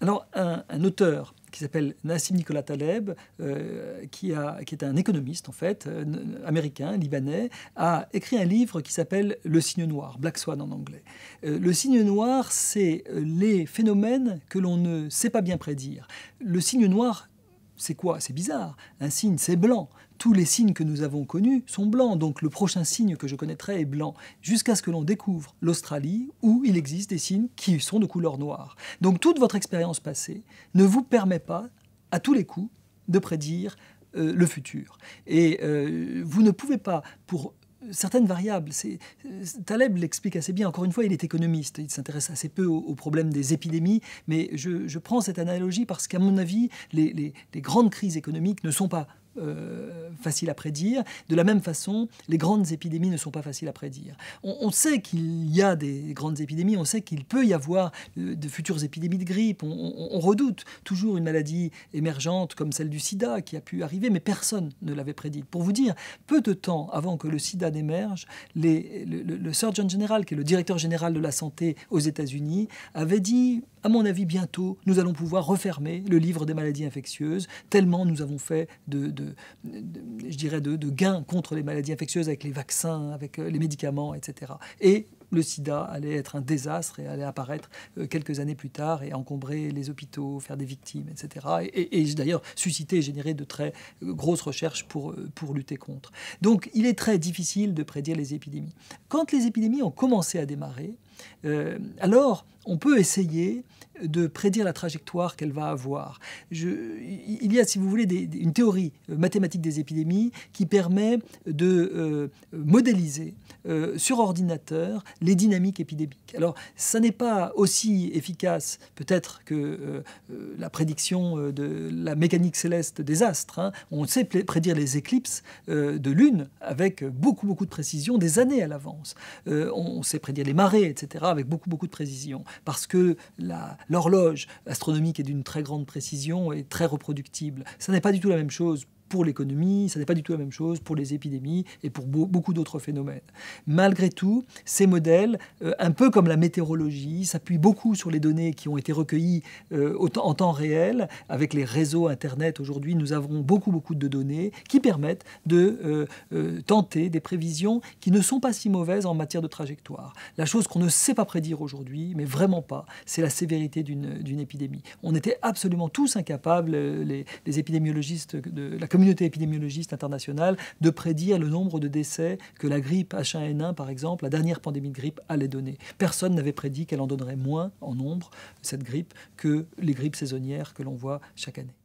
Alors, un, auteur qui s'appelle Nassim Nicolas Taleb, euh, qui, est un économiste en fait, euh, américain, libanais, a écrit un livre qui s'appelle Le signe noir, Black Swan en anglais. Euh, le signe noir, c'est les phénomènes que l'on ne sait pas bien prédire. Le signe noir c'est quoi C'est bizarre. Un signe, c'est blanc. Tous les signes que nous avons connus sont blancs, donc le prochain signe que je connaîtrai est blanc, jusqu'à ce que l'on découvre l'Australie, où il existe des signes qui sont de couleur noire. Donc toute votre expérience passée ne vous permet pas, à tous les coups, de prédire euh, le futur. Et euh, vous ne pouvez pas, pour certaines variables. Taleb l'explique assez bien. Encore une fois, il est économiste. Il s'intéresse assez peu au, problèmes problème des épidémies. Mais je, prends cette analogie parce qu'à mon avis, les grandes crises économiques ne sont pas euh, Facile à prédire. De la même façon, les grandes épidémies ne sont pas faciles à prédire. On, sait qu'il y a des grandes épidémies, on sait qu'il peut y avoir euh, de futures épidémies de grippe, on, redoute toujours une maladie émergente comme celle du sida qui a pu arriver, mais personne ne l'avait prédite. Pour vous dire, peu de temps avant que le sida n'émerge, le, Surgeon General, qui est le directeur général de la santé aux États-Unis, avait dit à mon avis, bientôt, nous allons pouvoir refermer le livre des maladies infectieuses, tellement nous avons fait de, je dirais, de, gains contre les maladies infectieuses avec les vaccins, avec euh, les médicaments, etc. Et le sida allait être un désastre et allait apparaître euh, quelques années plus tard et encombrer les hôpitaux, faire des victimes, etc. Et, d'ailleurs susciter et générer de très euh, grosses recherches pour, pour lutter contre. Donc il est très difficile de prédire les épidémies. Quand les épidémies ont commencé à démarrer, alors on peut essayer de prédire la trajectoire qu'elle va avoir. il y a, si vous voulez, une théorie euh, mathématique des épidémies qui permet de euh, modéliser euh, sur ordinateur les dynamiques épidémiques. Alors, ça n'est pas aussi efficace peut-être que la prédiction de la mécanique céleste des astres. Hein. On sait prédire les éclipses de lune avec beaucoup, beaucoup de précision, des années à l'avance. on sait prédire les marées, etc., avec beaucoup, beaucoup de précision, parce que la, L'horloge astronomique est d'une très grande précision et très reproductible. Ça n'est pas du tout la même chose pour l'économie, ça n'est pas du tout la même chose pour les épidémies et pour beaucoup d'autres phénomènes. Malgré tout, ces modèles, euh, un peu comme la météorologie, s'appuient beaucoup sur les données qui ont été recueillies euh, en temps réel. Avec les réseaux Internet aujourd'hui, nous avons beaucoup, beaucoup de données qui permettent de euh, tenter des prévisions qui ne sont pas si mauvaises en matière de trajectoire. La chose qu'on ne sait pas prédire aujourd'hui, mais vraiment pas, c'est la sévérité d'une épidémie. On était absolument tous incapables, les, les épidémiologistes de la communauté communauté épidémiologiste internationale de prédire le nombre de décès que la grippe H1N1, par exemple, la dernière pandémie de grippe, allait donner. Personne n'avait prédit qu'elle en donnerait moins en nombre, cette grippe, que les grippes saisonnières que l'on voit chaque année.